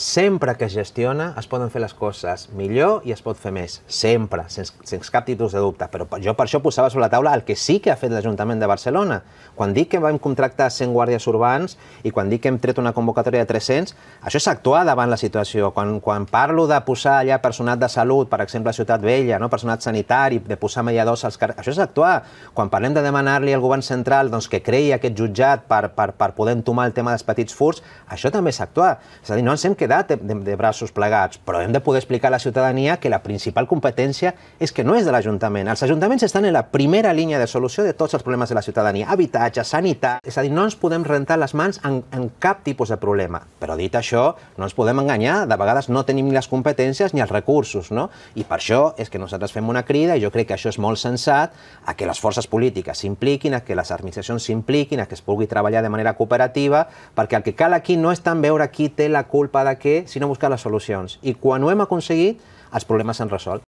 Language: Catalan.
Sempre que es gestiona es poden fer les coses millor i es pot fer més, sempre, sense, sense cap títol de dubte. Però jo per això posava sobre la taula el que sí que ha fet l'Ajuntament de Barcelona. Quan dic que vam contractar 100 guàrdies urbans i quan dic que hem tret una convocatòria de 300, això és actuar davant la situació. Quan, quan parlo de posar allà personal de salut, per exemple a Ciutat Vella, no? personal sanitari, de posar mediadors als carrers, això és actuar. Quan parlem de demanar-li al govern central doncs, que creï aquest jutjat per, per, per poder entomar el tema dels petits furs, això també és actuar. És a dir, no ens hem quedat de, de, de braços plegats, però hem de poder explicar a la ciutadania que la principal competència és que no és de l'Ajuntament. Els ajuntaments estan en la primera línia de solució de tots els problemes de la ciutadania, habitatge, sanitat... És a dir, no ens podem rentar les mans en, en cap tipus de problema. Però dit això, no ens podem enganyar, de vegades no tenim ni les competències ni els recursos, no? I per això és que nosaltres fem una crida, i jo crec que això és molt sensat, a que les forces polítiques s'impliquin, a que les administracions s'impliquin, a que es pugui treballar de manera cooperativa, perquè el que cal aquí no és tant veure qui té la culpa de que, si sinó buscar les solucions. I quan ho hem aconseguit, els problemes s'han resolt.